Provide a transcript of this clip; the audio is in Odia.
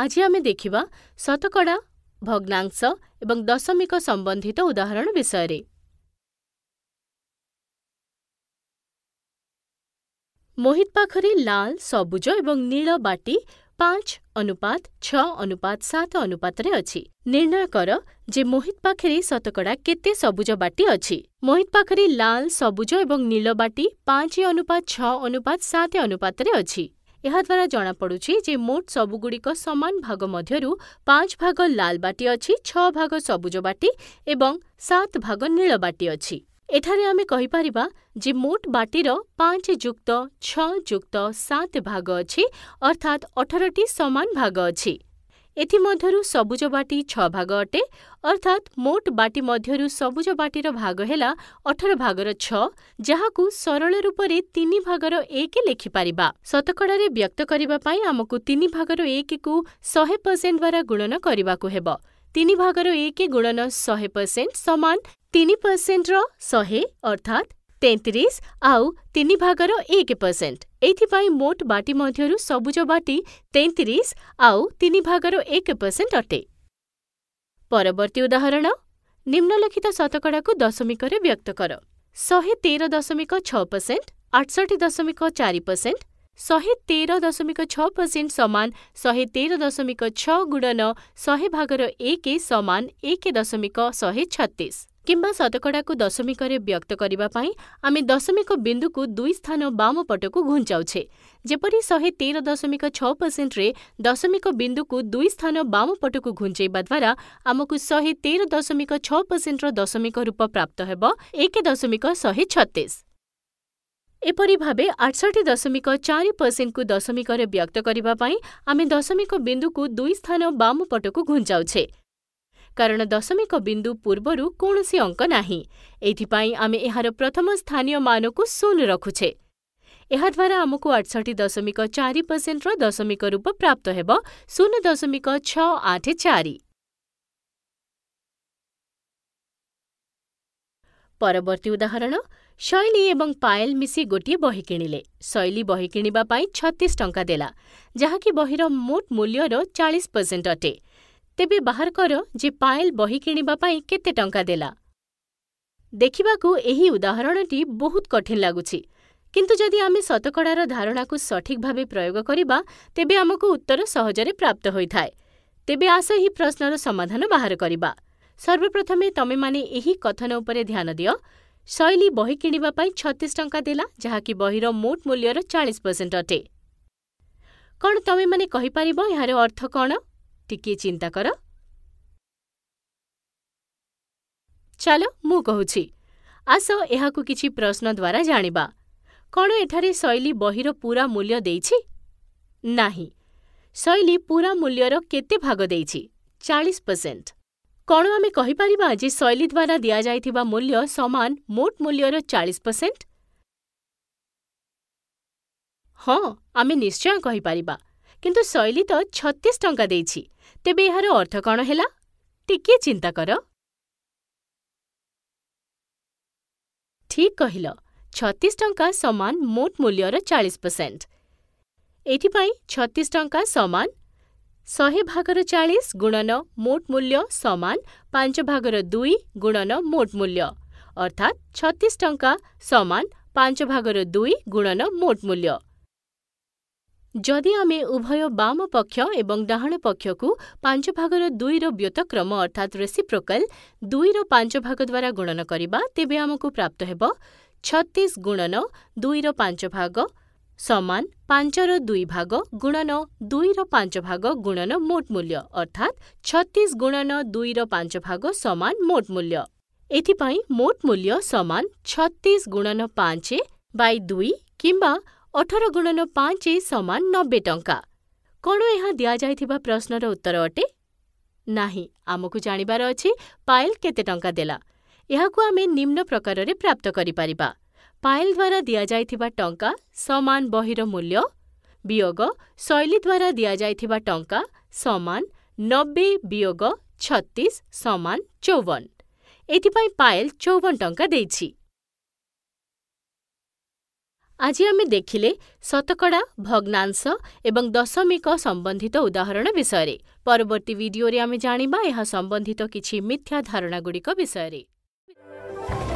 ଆଜି ଆମେ ଦେଖିବା ଶତକଡ଼ା ଭଗ୍ନାଂଶ ଏବଂ ଦଶମିକ ସମ୍ବନ୍ଧିତ ଉଦାହରଣ ବିଷୟରେ ମୋହିତ ପାଖରେ ଲାଲ ସବୁଜ ଏବଂ ନୀଳ ବାଟି ପାଞ୍ଚ ଅନୁପାତ ଛ ଅନୁପାତ ସାତ ଅନୁପାତରେ ଅଛି ନିର୍ଣ୍ଣୟ କର ଯେ ମୋହିତ ପାଖରେ ଶତକଡ଼ା କେତେ ସବୁଜ ବାଟି ଅଛି ମୋହିତ ପାଖରେ ଲାଲ ସବୁଜ ଏବଂ ନୀଳ ବାଟି ପାଞ୍ଚ ଅନୁପାତ ଛ ଅନୁପାତ ସାତ ଅନୁପାତରେ ଅଛି ଏହାଦ୍ୱାରା ଜଣାପଡ଼ୁଛି ଯେ ମୋଟ ସବୁଗୁଡ଼ିକ ସମାନ ଭାଗ ମଧ୍ୟରୁ ପାଞ୍ଚ ଭାଗ ଲାଲ ବାଟି ଅଛି, ଛଅ ଭାଗ ସବୁଜ ବାଟି ଏବଂ ସାତ ଭାଗ ନୀଳ ବାଟି ଅଛି। ଏଠାରେ ଆମେ କହିପାରିବା ଯେ ମୋଟ ବାଟିର ପାଞ୍ଚ ଯୁକ୍ତ ଛଅ ଯୁକ୍ତ ସାତ ଭାଗ ଅଛି, ଅର୍ଥାତ୍ ଅଠରଟି ସମାନ ଭାଗ ଅଛି। ଏଥିମଧ୍ୟରୁ ସବୁଜ ବାଟି ଛଅ ଭାଗ ଅଟେ ଅର୍ଥାତ୍ ମୋଟ ବାଟି ମଧ୍ୟରୁ ସବୁଜ ବାଟିର ଭାଗ ହେଲା ଅଠର ଭାଗର ଛଅ ଯାହାକୁ ସରଳ ରୂପରେ ତିନି ଭାଗର ଏକ ଲେଖିପାରିବା ଶତକଡ଼ାରେ ବ୍ୟକ୍ତ କରିବା ପାଇଁ ଆମକୁ ତିନି ଭାଗର ଏକକୁ ଶହେ ପରସେଣ୍ଟ ଦ୍ୱାରା ଗୁଣନ କରିବାକୁ ହେବ ତିନି ଭାଗର ଏକ ଗୁଣନ ଶହେ ପରସେଣ୍ଟ ସମାନ ତିନି ପରସେଣ୍ଟର ଶହେ ଅର୍ଥାତ୍ तेत्रिस आउि भाग एक मोट बाटी सबुज बाटी तेति आउर एक पर्सेन्ट अटेती उदाहरण निम्नलिखित शतकडाको दशमिकर व्यक्त शे दशमिक छ पर्सेन्ट आठसट्ठी दशमिक चारि पर्सेन्ट दशमिक छ समान शे ते दशमिक छ गुणन शर एक समान एक दशमिक କିମ୍ବା ଶତକଡ଼ାକୁ ଦଶମିକରେ ବ୍ୟକ୍ତ କରିବା ପାଇଁ ଆମେ ଦଶମିକ ବିନ୍ଦୁକୁ ଦୁଇ ସ୍ଥାନ ବାମ ପଟକୁ ଘୁଞ୍ଚାଉଛେ ଯେପରି ଶହେ ତେର ଦଶମିକ ଛଅ ପରସେଣ୍ଟରେ ଦଶମିକ ବିନ୍ଦୁକୁ ଦୁଇ ସ୍ଥାନ ବାମ ପଟକୁ ଘୁଞ୍ଚାଇବା ଦ୍ୱାରା ଆମକୁ ଶହେ ତେର ଦଶମିକ ଛଅ ପରସେଣ୍ଟର ଦଶମିକ ରୂପ ପ୍ରାପ୍ତ ହେବ ଏକ ଦଶମିକ ଶହେ ଛତିଶ ଏପରି ଭାବେ ଆଠଷଠି ଦଶମିକ ଚାରି ପରସେଣ୍ଟକୁ ଦଶମିକରେ ବ୍ୟକ୍ତ କରିବା ପାଇଁ ଆମେ ଦଶମିକ ବିନ୍ଦୁକୁ ଦୁଇ ସ୍ଥାନ ବାମ ପଟକୁ ଘୁଞ୍ଚାଉଛେ କାରଣ ଦଶମିକ ବିନ୍ଦୁ ପୂର୍ବରୁ କୌଣସି ଅଙ୍କ ନାହିଁ ଏଥିପାଇଁ ଆମେ ଏହାର ପ୍ରଥମ ସ୍ଥାନୀୟ ମାନକୁ ଶୂନ ରଖୁଛେ ଏହାଦ୍ୱାରା ଆମକୁ ଆଠଷଠି ଦଶମିକ ଚାରି ପରସେଣ୍ଟର ଦଶମିକ ରୂପ ପ୍ରାପ୍ତ ହେବ ଶୂନ ଦଶମିକ ଛଅ ଆଠ ଚାରି ପରବର୍ତ୍ତୀ ଉଦାହରଣ ଶୈଳୀ ଏବଂ ପାୟଲ ମିଶି ଗୋଟିଏ ବହି କିଣିଲେ ଶୈଳୀ ବହି କିଣିବା ପାଇଁ ଛତିଶ ଟଙ୍କା ଦେଲା ଯାହାକି ବହିର ମୋଟ ମୂଲ୍ୟର ଚାଳିଶ ପରସେଣ୍ଟ ଅଟେ ତେବେ ବାହାର କର ଯେ ପାଏଲ ବହି କିଣିବା ପାଇଁ କେତେ ଟଙ୍କା ଦେଲା। ଦେଖିବାକୁ ଏହି ଉଦାହରଣଟି ବହୁତ କଠିନ ଲାଗୁଛି, କିନ୍ତୁ ଯଦି ଆମେ ଶତକଡ଼ାର ଧାରଣାକୁ ସଠିକ୍ ଭାବେ ପ୍ରୟୋଗ କରିବା ତେବେ ଆମକୁ ଉତ୍ତର ସହଜରେ ପ୍ରାପ୍ତ ହୋଇଥାଏ। ତେବେ ଆସ ଏହି ପ୍ରଶ୍ନର ସମାଧାନ ବାହାର କରିବା। ସର୍ବପ୍ରଥମେ ତମେମାନେ ଏହି କଥନ ଉପରେ ଧ୍ୟାନ ଦିଅ, ଶୈଳୀ ବହି କିଣିବା ପାଇଁ ଛତିଶ ଟଙ୍କା ଦେଲା ଯାହାକି ବହିର ମୋଟ ମୂଲ୍ୟର ଚାଳିଶ ପରସେଣ୍ଟ ଅଟେ। କ'ଣ ତମେମାନେ କହିପାରିବ ଏହାର ଅର୍ଥ କ'ଣ? ଟିକିଏ ଚିନ୍ତା କର ଚାଲ ମୁଁ କହୁଛି ଆସ ଏହାକୁ କିଛି ପ୍ରଶ୍ନ ଦ୍ୱାରା ଜାଣିବା କ'ଣ ଏଠାରେ ଶୈଳୀ ବହିର ପୂରା ମୂଲ୍ୟ ଦେଇଛି ନାହିଁ ଶୈଳୀ ପୂରା ମୂଲ୍ୟର କେତେ ଭାଗ ଦେଇଛି ଚାଳିଶ ପରସେଣ୍ଟ କ'ଣ ଆମେ କହିପାରିବା ଯେ ଶୈଳୀ ଦ୍ୱାରା ଦିଆଯାଇଥିବା ମୂଲ୍ୟ ସମାନ ମୋଟ ମୂଲ୍ୟର ଚାଳିଶ ପରସେଣ୍ଟ ହଁ ଆମେ ନିଶ୍ଚୟ କହିପାରିବା କିନ୍ତୁ ଶୈଳୀ ତ ଛତିଶ ଟଙ୍କା ଦେଇଛି ତେବେ ଏହାର ଅର୍ଥ କ'ଣ ହେଲା, ଟିକିଏ ଚିନ୍ତା କର। ଠିକ୍ କହିଲ, ଛତିଶ ଟଙ୍କା ସମାନ ମୋଟ ମୂଲ୍ୟର ଚାଳିଶ ପରସେଣ୍ଟ। ଏଥିପାଇଁ ଛତିଶ ଟଙ୍କା ସମାନ ଶହେ ଭାଗର ଚାଳିଶ ଗୁଣନ ମୋଟ ମୂଲ୍ୟ ସମାନ ପାଞ୍ଚ ଭାଗର ଦୁଇ ଗୁଣନ ମୋଟ ମୂଲ୍ୟ, ଅର୍ଥାତ୍ ଛତିଶ ଟଙ୍କା ସମାନ ପାଞ୍ଚ ଭାଗର ଦୁଇ ଗୁଣନ ମୋଟ ମୂଲ୍ୟ। ଯଦି ଆମେ ଉଭୟ ବାମ ପକ୍ଷ ଏବଂ ଡାହାଣ ପକ୍ଷକୁ ପାଞ୍ଚ ଭାଗର ଦୁଇର ବ୍ୟତକ୍ରମ ଅର୍ଥାତ୍ ରେସିପ୍ରୋକାଲ ଦୁଇର ପାଞ୍ଚ ଭାଗ ଦ୍ୱାରା ଗୁଣନ କରିବା ତେବେ ଆମକୁ ପ୍ରାପ୍ତ ହେବ ଛତିଶ ଗୁଣନ ଦୁଇର ପାଞ୍ଚ ଭାଗ ସମାନ ପାଞ୍ଚର ଦୁଇ ଭାଗ ଗୁଣନ ଦୁଇର ପାଞ୍ଚ ଭାଗ ଗୁଣନ ମୋଟ ମୂଲ୍ୟ ଅର୍ଥାତ୍ ଛତିଶ ଗୁଣନ ଦୁଇର ପାଞ୍ଚ ଭାଗ ସମାନ ମୋଟ ମୂଲ୍ୟ ଏଥିପାଇଁ ମୋଟ ମୂଲ୍ୟ ସମାନ ଛତିଶ ଗୁଣନ ପାଞ୍ଚ ବାଇ ଦୁଇ କିମ୍ବା ଅଠର ଗୁଣନ ପାଞ୍ଚ ସମାନ ନବେ ଟଙ୍କା କ'ଣ ଏହା ଦିଆଯାଇଥିବା ପ୍ରଶ୍ନର ଉତ୍ତର ଅଟେ ନାହିଁ ଆମକୁ ଜାଣିବାର ଅଛି ପାଏଲ କେତେ ଟଙ୍କା ଦେଲା ଏହାକୁ ଆମେ ନିମ୍ନ ପ୍ରକାରରେ ପ୍ରାପ୍ତ କରିପାରିବା ପାଏଲ ଦ୍ୱାରା ଦିଆଯାଇଥିବା ଟଙ୍କା ସମାନ ବହିର ମୂଲ୍ୟ ବିୟୋଗ ଶୈଳୀ ଦ୍ୱାରା ଦିଆଯାଇଥିବା ଟଙ୍କା ସମାନ ନବେ ବିୟୋଗ ଛତିଶ ସମାନ ଚଉବନ ଏଥିପାଇଁ ପାଏଲ ଚଉବନ ଟଙ୍କା ଦେଇଛି ଆଜି ଆମେ ଦେଖିଲେ ଶତକଡ଼ା, ଭଗ୍ନାଂଶ ଏବଂ ଦଶମିକ ସମ୍ବନ୍ଧିତ ଉଦାହରଣ ବିଷୟରେ ପରବର୍ତ୍ତୀ ଭିଡିଓରେ ଆମେ ଜାଣିବା ଏହା ସମ୍ବନ୍ଧିତ କିଛି ମିଥ୍ୟା ଧାରଣାଗୁଡ଼ିକ ବିଷୟରେ